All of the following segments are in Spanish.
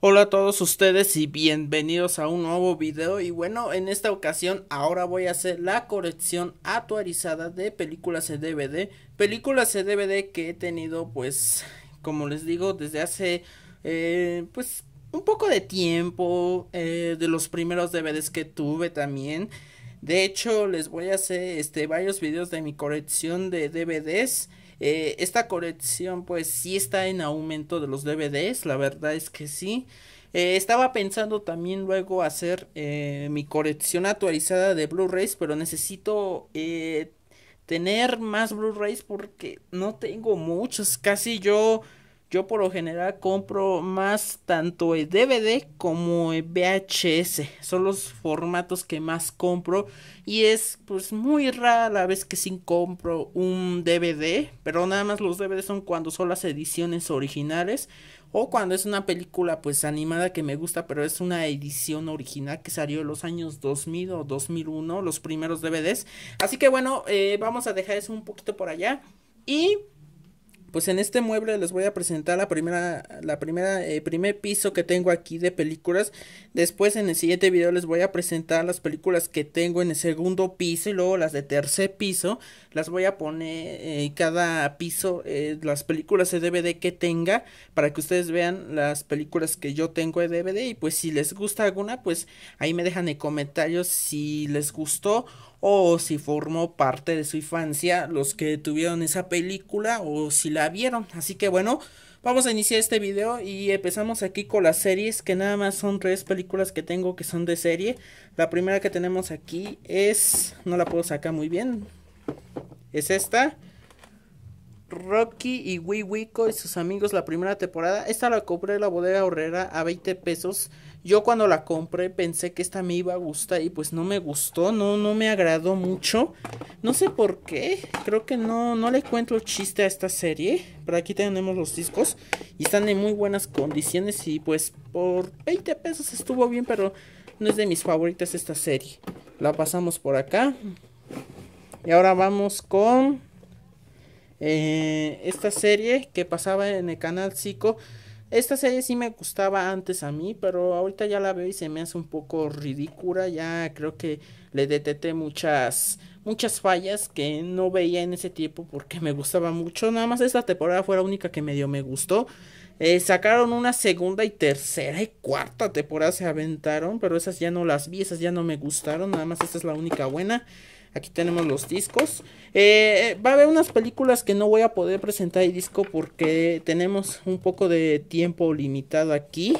Hola a todos ustedes y bienvenidos a un nuevo video y bueno en esta ocasión ahora voy a hacer la colección actualizada de películas de DVD películas de DVD que he tenido pues como les digo desde hace eh, pues un poco de tiempo eh, de los primeros DVDs que tuve también de hecho les voy a hacer este varios videos de mi colección de DVDs eh, esta colección pues sí está en aumento de los DVDs, la verdad es que sí. Eh, estaba pensando también luego hacer eh, mi colección actualizada de Blu-rays, pero necesito tener más Blu-rays porque no tengo muchos, casi yo yo por lo general compro más tanto el DVD como VHS. Son los formatos que más compro. Y es pues muy rara la vez que sí compro un DVD. Pero nada más los DVD son cuando son las ediciones originales. O cuando es una película pues animada que me gusta. Pero es una edición original que salió en los años 2000 o 2001. Los primeros DVDs. Así que bueno, eh, vamos a dejar eso un poquito por allá. Y pues en este mueble les voy a presentar la primera, la primera, eh, primer piso que tengo aquí de películas. Después en el siguiente video les voy a presentar las películas que tengo en el segundo piso y luego las de tercer piso. Las voy a poner en eh, cada piso eh, las películas de DVD que tenga para que ustedes vean las películas que yo tengo de DVD y pues si les gusta alguna pues ahí me dejan en comentarios si les gustó o si formó parte de su infancia los que tuvieron esa película o si la vieron. Así que bueno, vamos a iniciar este video y empezamos aquí con las series que nada más son tres películas que tengo que son de serie. La primera que tenemos aquí es, no la puedo sacar muy bien, es esta. Rocky y wiwico y sus amigos la primera temporada. Esta la compré en la bodega horrera a 20 pesos. Yo cuando la compré pensé que esta me iba a gustar y pues no me gustó, no, no me agradó mucho. No sé por qué, creo que no, no le encuentro chiste a esta serie. Pero aquí tenemos los discos y están en muy buenas condiciones y pues por 20 pesos estuvo bien, pero no es de mis favoritas esta serie. La pasamos por acá. Y ahora vamos con eh, esta serie que pasaba en el canal Zico esta serie sí me gustaba antes a mí, pero ahorita ya la veo y se me hace un poco ridícula. Ya creo que le detecté muchas, muchas fallas que no veía en ese tiempo porque me gustaba mucho. Nada más esta temporada fue la única que me dio me gustó. Eh, sacaron una segunda y tercera y cuarta temporada se aventaron, pero esas ya no las vi, esas ya no me gustaron. Nada más esta es la única buena. Aquí tenemos los discos. Eh, va a haber unas películas que no voy a poder presentar el disco porque tenemos un poco de tiempo limitado aquí.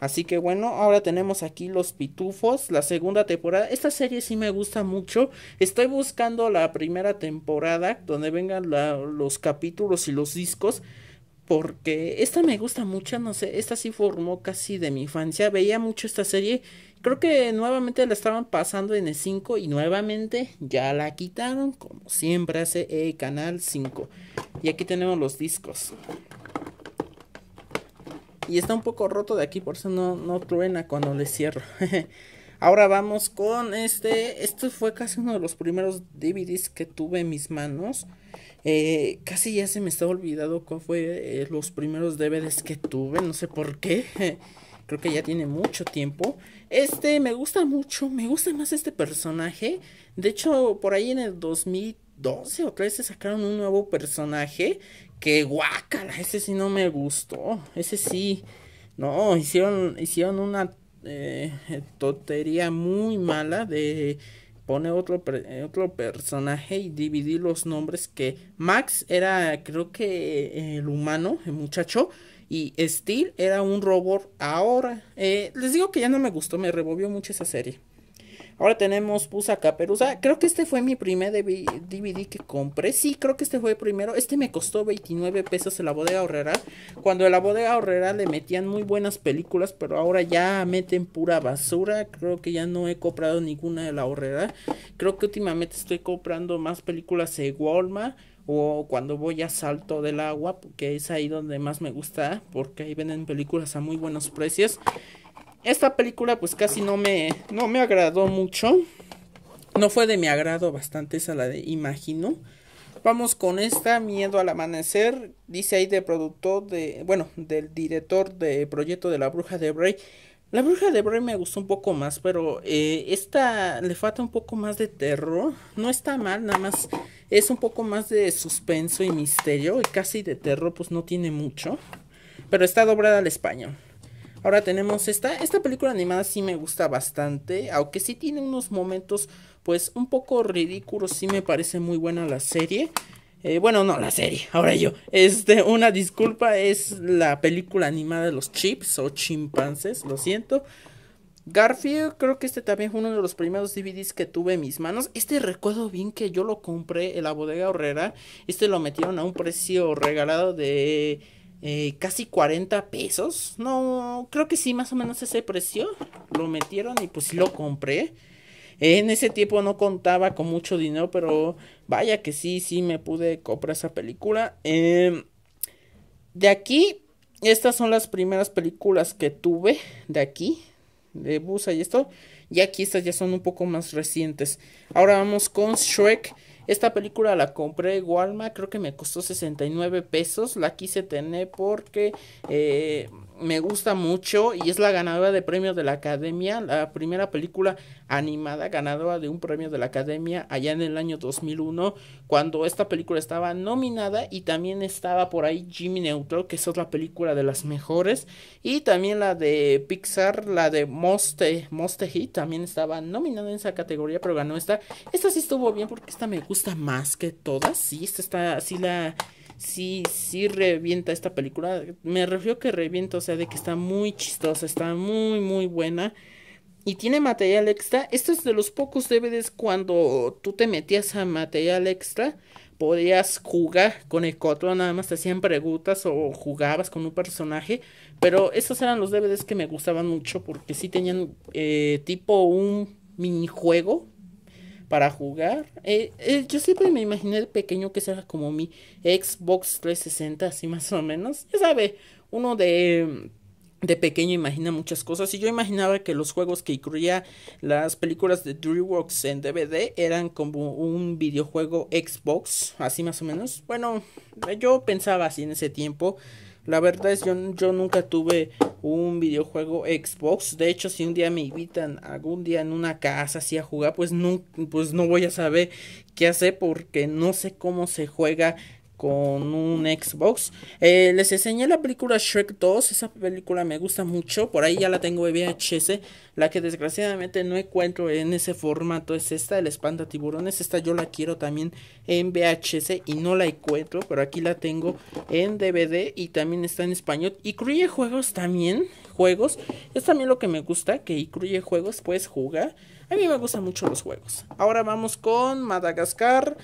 Así que bueno, ahora tenemos aquí Los Pitufos, la segunda temporada. Esta serie sí me gusta mucho. Estoy buscando la primera temporada donde vengan los capítulos y los discos porque esta me gusta mucho, no sé, esta sí formó casi de mi infancia, veía mucho esta serie, creo que nuevamente la estaban pasando en el 5 y nuevamente ya la quitaron, como siempre hace el eh, Canal 5. Y aquí tenemos los discos. Y está un poco roto de aquí, por eso no, no truena cuando le cierro. Ahora vamos con este, este fue casi uno de los primeros DVDs que tuve en mis manos. Eh, casi ya se me está olvidado cuál fue eh, los primeros DVDs que tuve, no sé por qué. Creo que ya tiene mucho tiempo. Este me gusta mucho, me gusta más este personaje. De hecho, por ahí en el 2012 o se sacaron un nuevo personaje que guacala ese sí no me gustó. Ese sí, no, hicieron, hicieron una eh, totería muy mala de pone otro, eh, otro personaje y dividí los nombres que Max era creo que eh, el humano, el muchacho, y Steel era un robot ahora. Eh, les digo que ya no me gustó, me revolvió mucho esa serie. Ahora tenemos Pusa Caperuza. Creo que este fue mi primer DVD que compré. Sí, creo que este fue el primero. Este me costó 29 pesos en la bodega horrera. Cuando en la bodega horrera le metían muy buenas películas, pero ahora ya meten pura basura. Creo que ya no he comprado ninguna de la horrera. Creo que últimamente estoy comprando más películas de Walmart o cuando voy a Salto del Agua, Que es ahí donde más me gusta, porque ahí venden películas a muy buenos precios. Esta película pues casi no me, no me agradó mucho. No fue de mi agrado bastante esa la de Imagino. Vamos con esta, Miedo al Amanecer. Dice ahí de productor de, bueno, del director de proyecto de La Bruja de Bray. La Bruja de Bray me gustó un poco más, pero eh, esta le falta un poco más de terror. No está mal, nada más es un poco más de suspenso y misterio. Y casi de terror, pues no tiene mucho. Pero está doblada al español. Ahora tenemos esta. Esta película animada sí me gusta bastante. Aunque sí tiene unos momentos, pues un poco ridículos. Sí me parece muy buena la serie. Eh, bueno, no, la serie, ahora yo. Este, una disculpa, es la película animada de los chips o chimpancés, lo siento. Garfield, creo que este también fue uno de los primeros DVDs que tuve en mis manos. Este recuerdo bien que yo lo compré en la bodega horrera. Este lo metieron a un precio regalado de eh, casi 40 pesos. No, creo que sí, más o menos ese precio. Lo metieron y pues lo compré. En ese tiempo no contaba con mucho dinero, pero vaya que sí, sí me pude comprar esa película. Em, de aquí, estas son las primeras películas que tuve de aquí, de Busa y esto. Y aquí estas ya son un poco más recientes. Ahora vamos con Shrek esta película la compré en Walmart, creo que me costó 69 pesos. La quise tener porque eh, me gusta mucho y es la ganadora de premios de la Academia, la primera película animada ganadora de un premio de la Academia allá en el año 2001, cuando esta película estaba nominada y también estaba por ahí Jimmy Neutron, que es otra película de las mejores, y también la de Pixar, la de eh, Most Hit, también estaba nominada en esa categoría, pero ganó esta. Esta sí estuvo bien porque esta me gusta más que todas, sí, esta está, así la sí, sí revienta esta película. Me refiero que revienta, o sea, de que está muy chistosa, está muy, muy buena. Y tiene material extra. Esto es de los pocos DVDs cuando tú te metías a material extra. Podías jugar con el coto, nada más te hacían preguntas o jugabas con un personaje. Pero esos eran los DVDs que me gustaban mucho porque sí tenían eh, tipo un minijuego para jugar. Eh, eh, yo siempre me imaginé de pequeño que será como mi Xbox 360, así más o menos. Ya sabe, uno de de pequeño imagina muchas cosas y yo imaginaba que los juegos que incluía las películas de DreamWorks en DVD eran como un videojuego Xbox, así más o menos. Bueno, yo pensaba así en ese tiempo, la verdad es yo, yo nunca tuve un videojuego Xbox. De hecho, si un día me invitan algún día en una casa así a jugar, pues no, pues no voy a saber qué hacer porque no sé cómo se juega con un Xbox. Eh, les enseñé la película Shrek 2. Esa película me gusta mucho. Por ahí ya la tengo en VHS. La que desgraciadamente no encuentro en ese formato es esta, el espanta tiburones. Esta yo la quiero también en VHS y no la encuentro. Pero aquí la tengo en DVD y también está en español. Y Incluye juegos también. Juegos. Es también lo que me gusta, que incluye juegos. pues jugar. A mí me gustan mucho los juegos. Ahora vamos con Madagascar.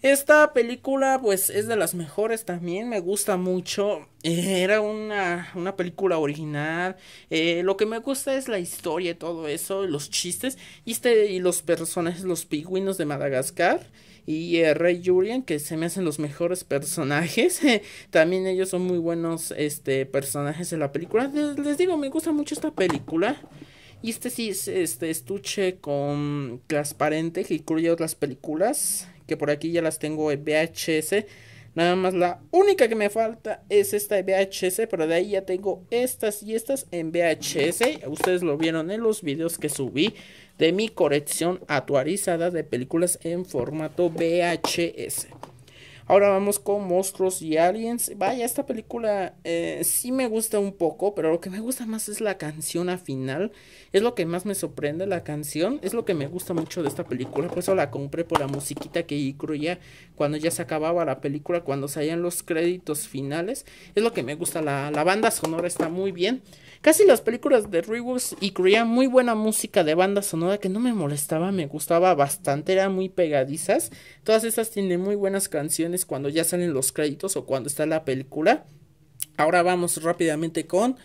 Esta película pues es de las mejores también, me gusta mucho. Eh, era una, una, película original. Eh, lo que me gusta es la historia y todo eso, los chistes y, este, y los personajes, los pingüinos de Madagascar y el eh, Rey Julian, que se me hacen los mejores personajes. También ellos son muy buenos este, personajes de la película. Les, digo, me gusta mucho esta película. Y este sí este estuche con transparente que incluye otras películas que por aquí ya las tengo en VHS. Nada más la única que me falta es esta de VHS, pero de ahí ya tengo estas y estas en VHS. Ustedes lo vieron en los videos que subí de mi colección actualizada de películas en formato VHS. Ahora vamos con Monstruos y Aliens. Vaya, esta película eh, sí me gusta un poco, pero lo que me gusta más es la canción a final. Es lo que más me sorprende la canción. Es lo que me gusta mucho de esta película. Por eso la compré por la musiquita que incluía cuando ya se acababa la película, cuando salían los créditos finales. Es lo que me gusta. La, la banda sonora está muy bien. Casi las películas de y incluían muy buena música de banda sonora que no me molestaba, me gustaba bastante, eran muy pegadizas. Todas estas tienen muy buenas canciones cuando ya salen los créditos o cuando está la película. Ahora vamos rápidamente con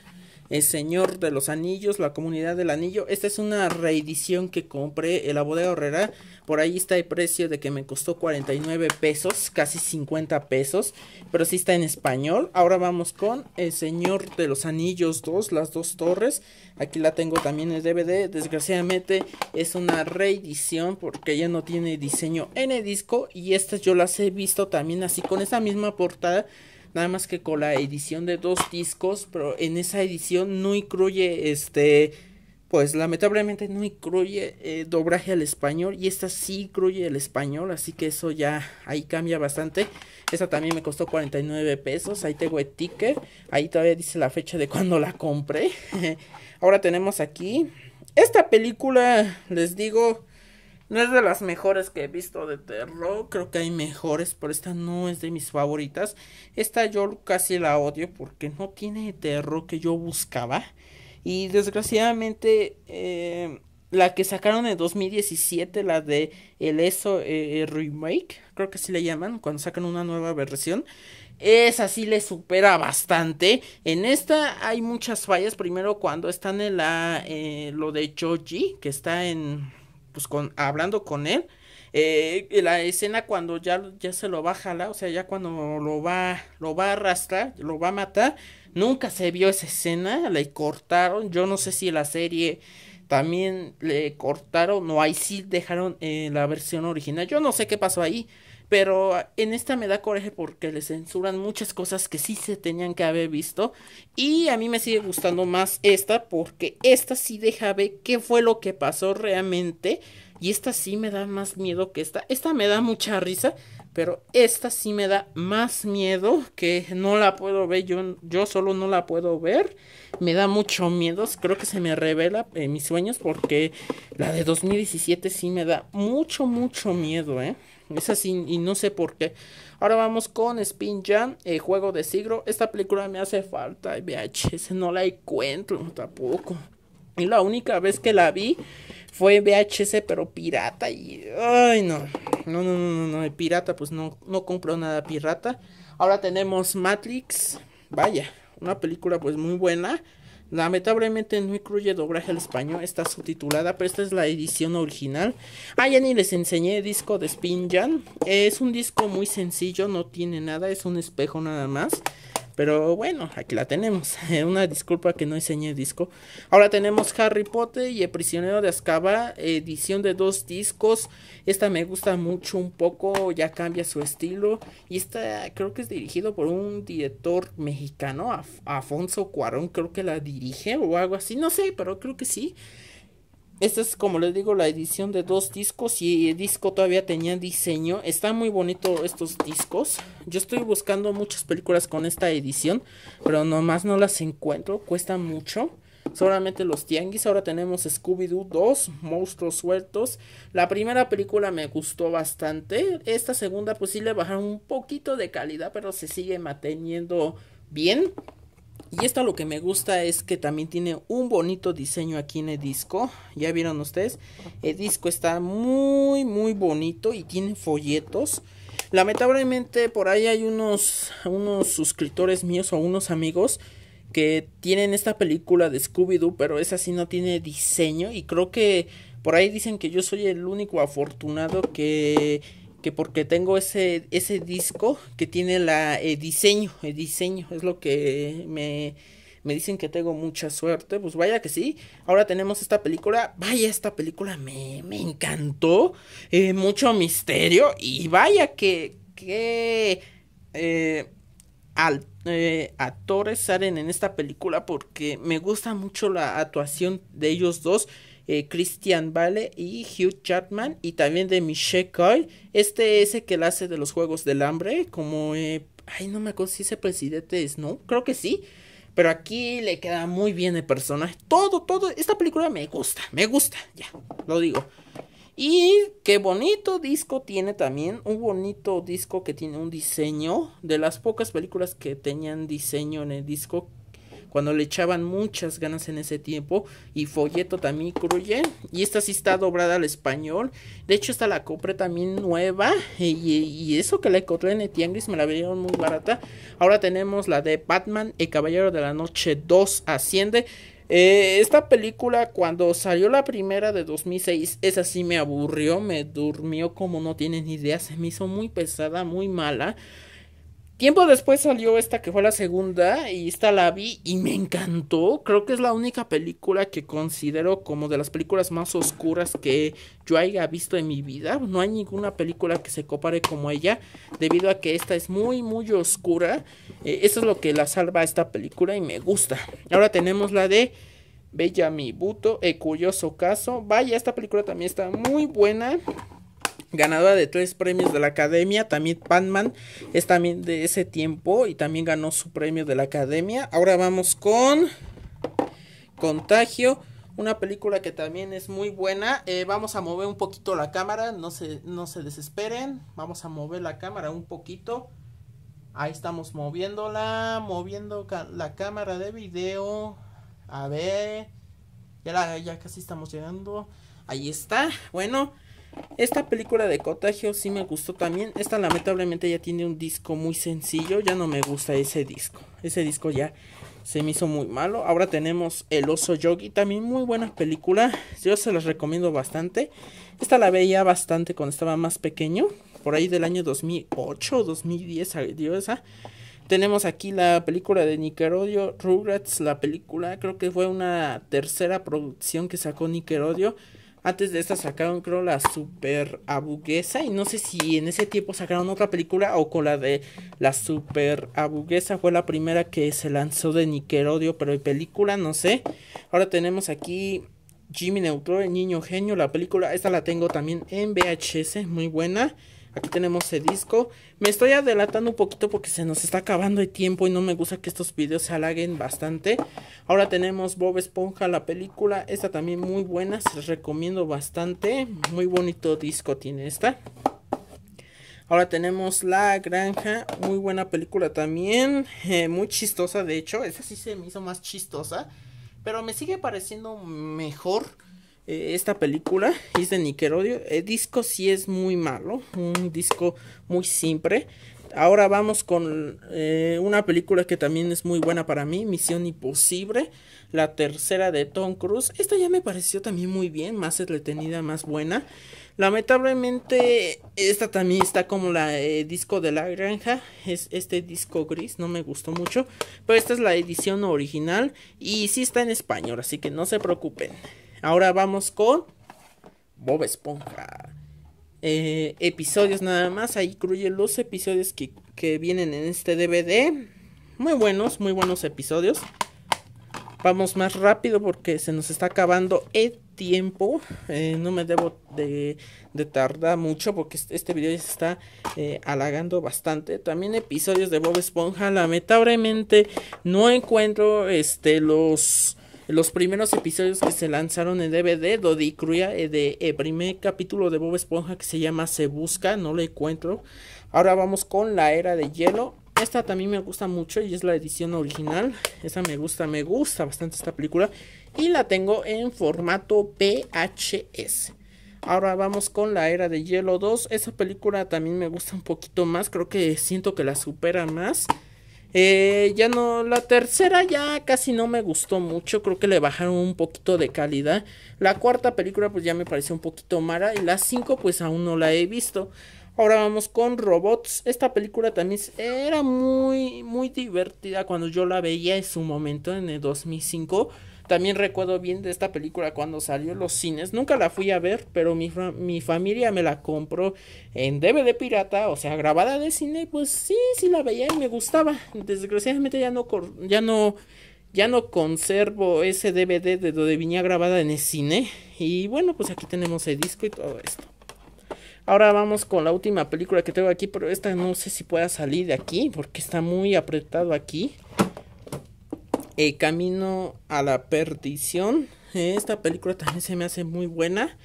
el Señor de los Anillos, La Comunidad del Anillo. Esta es una reedición que compré en la bodega horrera. Por ahí está el precio de que me costó 49 pesos, casi 50 pesos. Pero sí está en español. Ahora vamos con El Señor de los Anillos 2, Las Dos Torres. Aquí la tengo también en DVD. Desgraciadamente es una reedición porque ya no tiene diseño en el disco. Y estas yo las he visto también así con esa misma portada nada más que con la edición de dos discos, pero en esa edición no incluye este pues lamentablemente no incluye dobraje eh, doblaje al español y esta sí incluye el español, así que eso ya ahí cambia bastante. Esta también me costó 49 pesos, ahí tengo el ticket, ahí todavía dice la fecha de cuando la compré. Ahora tenemos aquí esta película, les digo, no es de las mejores que he visto de terror. Creo que hay mejores, pero esta no es de mis favoritas. Esta yo casi la odio porque no tiene terror que yo buscaba. Y desgraciadamente, eh, la que sacaron en 2017, la de El ESO eh, Remake, creo que así le llaman, cuando sacan una nueva versión. Esa sí le supera bastante. En esta hay muchas fallas. Primero, cuando están en la. Eh, lo de Choji, que está en pues con, hablando con él, eh, la escena cuando ya, ya se lo va a jalar, o sea, ya cuando lo va, lo va a arrastrar, lo va a matar, nunca se vio esa escena, Le cortaron, yo no sé si la serie también le cortaron o ahí sí dejaron eh, la versión original, yo no sé qué pasó ahí, pero en esta me da coraje porque le censuran muchas cosas que sí se tenían que haber visto. Y a mí me sigue gustando más esta porque esta sí deja ver qué fue lo que pasó realmente. Y esta sí me da más miedo que esta. Esta me da mucha risa, pero esta sí me da más miedo que no la puedo ver. Yo, solo no la puedo ver. Me da mucho miedo. Creo que se me revela en mis sueños porque la de 2017 sí me da mucho, mucho miedo, ¿eh? Es así y no sé por qué. Ahora vamos con Spin Jam, el eh, juego de Sigro. Esta película me hace falta VHS, no la encuentro tampoco. Y la única vez que la vi fue VHS pero pirata y ay no. No, no, no, no, no, pirata pues no no compro nada pirata. Ahora tenemos Matrix. Vaya, una película pues muy buena. Lamentablemente no incluye doblaje al español, está subtitulada, pero esta es la edición original. Ah, ya ni les enseñé disco de Spinjan. Es un disco muy sencillo, no tiene nada, es un espejo nada más. Pero bueno, aquí la tenemos. Una disculpa que no enseñé disco. Ahora tenemos Harry Potter y El Prisionero de Azkaban, edición de dos discos. Esta me gusta mucho un poco, ya cambia su estilo. Y esta creo que es dirigido por un director mexicano, Afonso Cuarón, creo que la dirige o algo así. No sé, pero creo que sí. Esta es, como les digo, la edición de dos discos y el disco todavía tenía diseño. Están muy bonito estos discos. Yo estoy buscando muchas películas con esta edición, pero nomás no las encuentro, cuesta mucho. Solamente los tianguis, ahora tenemos Scooby-Doo dos Monstruos Sueltos. La primera película me gustó bastante. Esta segunda pues sí le bajaron un poquito de calidad, pero se sigue manteniendo bien. Y esta lo que me gusta es que también tiene un bonito diseño aquí en el disco. Ya vieron ustedes. El disco está muy, muy bonito y tiene folletos. Lamentablemente por ahí hay unos, unos suscriptores míos o unos amigos que tienen esta película de Scooby-Doo, pero esa sí no tiene diseño. Y creo que por ahí dicen que yo soy el único afortunado que que porque tengo ese, ese disco que tiene la, el eh, diseño, el diseño, es lo que me, dicen que tengo mucha suerte, pues vaya que sí, ahora tenemos esta película, vaya esta película me, encantó, eh, mucho misterio y vaya que, eh, actores salen en esta película porque me gusta mucho la actuación de ellos dos eh, Christian Vale y Hugh Chapman y también de Michelle Coy. Este es el que la hace de los Juegos del Hambre, como... Eh, ay, no me acuerdo si ese presidente es, ¿no? Creo que sí. Pero aquí le queda muy bien el personaje. Todo, todo. Esta película me gusta, me gusta, ya, lo digo. Y qué bonito disco tiene también. Un bonito disco que tiene un diseño. De las pocas películas que tenían diseño en el disco cuando le echaban muchas ganas en ese tiempo, y Folleto también cruye. y esta sí está doblada al español, de hecho esta la compré también nueva, y, eso que la encontré en Tianguis me la vendieron muy barata, ahora tenemos la de Batman, El Caballero de la Noche 2 Asciende, eh, esta película cuando salió la primera de 2006, esa sí me aburrió, me durmió como no tienen idea, se me hizo muy pesada, muy mala. Tiempo después salió esta que fue la segunda y esta la vi y me encantó. Creo que es la única película que considero como de las películas más oscuras que yo haya visto en mi vida. No hay ninguna película que se compare como ella debido a que esta es muy muy oscura. Eh, eso es lo que la salva esta película y me gusta. Ahora tenemos la de Bella Mi Buto, el curioso caso. Vaya, esta película también está muy buena ganadora de tres premios de la academia, también Panman es también de ese tiempo y también ganó su premio de la academia. Ahora vamos con Contagio, una película que también es muy buena. Eh, vamos a mover un poquito la cámara, no se, no se desesperen, vamos a mover la cámara un poquito. Ahí estamos moviéndola, moviendo la cámara de video. A ver, ya, ya casi estamos llegando. Ahí está, bueno. Esta película de Cotagio sí me gustó también. Esta lamentablemente ya tiene un disco muy sencillo. Ya no me gusta ese disco. Ese disco ya se me hizo muy malo. Ahora tenemos El Oso Yogi. También muy buena película. Yo se las recomiendo bastante. Esta la veía bastante cuando estaba más pequeño. Por ahí del año 2008, o 2010. Tenemos aquí la película de Nickelodeon. Rugrats, la película. Creo que fue una tercera producción que sacó Nickelodeon antes de esta sacaron creo la Super Abuguesa y no sé si en ese tiempo sacaron otra película o con la de la Super Abuguesa fue la primera que se lanzó de Nickelodeon, pero hay película no sé. Ahora tenemos aquí Jimmy Neutro el niño genio, la película, esta la tengo también en VHS, muy buena. Aquí tenemos ese disco. Me estoy adelantando un poquito porque se nos está acabando el tiempo y no me gusta que estos videos se halaguen bastante. Ahora tenemos Bob Esponja, la película. Esta también muy buena, se recomiendo bastante. Muy bonito disco tiene esta. Ahora tenemos La Granja, muy buena película también, eh, muy chistosa de hecho, esa sí se me hizo más chistosa, pero me sigue pareciendo mejor eh, esta película, es de Nickelodeon. El disco sí es muy malo, un disco muy simple. Ahora vamos con eh, una película que también es muy buena para mí, Misión Imposible, la tercera de Tom Cruise. Esta ya me pareció también muy bien, más entretenida, más buena. Lamentablemente, esta también está como la eh, disco de la granja, es este disco gris, no me gustó mucho, pero esta es la edición original y sí está en español, así que no se preocupen. Ahora vamos con Bob Esponja. Eh, episodios nada más. Ahí incluye los episodios que, vienen en este DVD. Muy buenos, muy buenos episodios. Vamos más rápido porque se nos está acabando el tiempo. Eh, no me debo de, tardar mucho porque este, este video ya se está eh, halagando bastante. También episodios de Bob Esponja. Lamentablemente no encuentro este los los primeros episodios que se lanzaron en DVD, Dodi Cruya, eh, de, eh, primer capítulo de Bob Esponja que se llama Se Busca, no le encuentro. Ahora vamos con la era de hielo. Esta también me gusta mucho y es la edición original. Esa me gusta, me gusta bastante esta película. Y la tengo en formato PHS. Ahora vamos con la era de hielo 2. Esa película también me gusta un poquito más. Creo que siento que la supera más. Eh, ya no, la tercera ya casi no me gustó mucho, creo que le bajaron un poquito de calidad. La cuarta película pues ya me pareció un poquito mala y la cinco pues aún no la he visto. Ahora vamos con Robots. Esta película también era muy, muy divertida cuando yo la veía en su momento en el 2005. También recuerdo bien de esta película cuando salió en los cines. Nunca la fui a ver, pero mi, familia me la compró en DVD pirata, o sea, grabada de cine. Pues sí, sí la veía y me gustaba. Desgraciadamente ya no, ya no, ya no conservo ese DVD de donde venía grabada en el cine. Y bueno, pues aquí tenemos el disco y todo esto. Ahora vamos con la última película que tengo aquí, pero esta no sé si pueda salir de aquí porque está muy apretado aquí. Eh, camino a la Perdición. Eh, esta película también se me hace muy buena.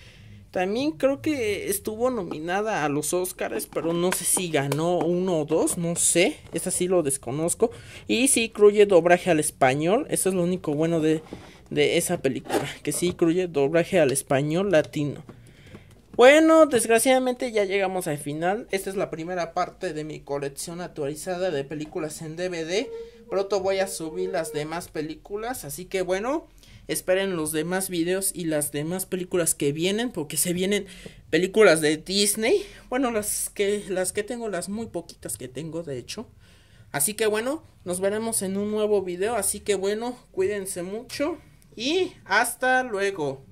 También creo que estuvo nominada a los Oscars, pero no sé si ganó uno o dos, no sé. Esta sí lo desconozco. Y sí incluye doblaje al español. Eso es lo único bueno de, de esa película. Que sí incluye doblaje al español latino. Bueno, desgraciadamente ya llegamos al final. Esta es la primera parte de mi colección actualizada de películas en DVD. Pronto voy a subir las demás películas, así que bueno, esperen los demás videos y las demás películas que vienen, porque se vienen películas de Disney. Bueno, las que las que tengo, las muy poquitas que tengo de hecho. Así que bueno, nos veremos en un nuevo video, así que bueno, cuídense mucho y hasta luego.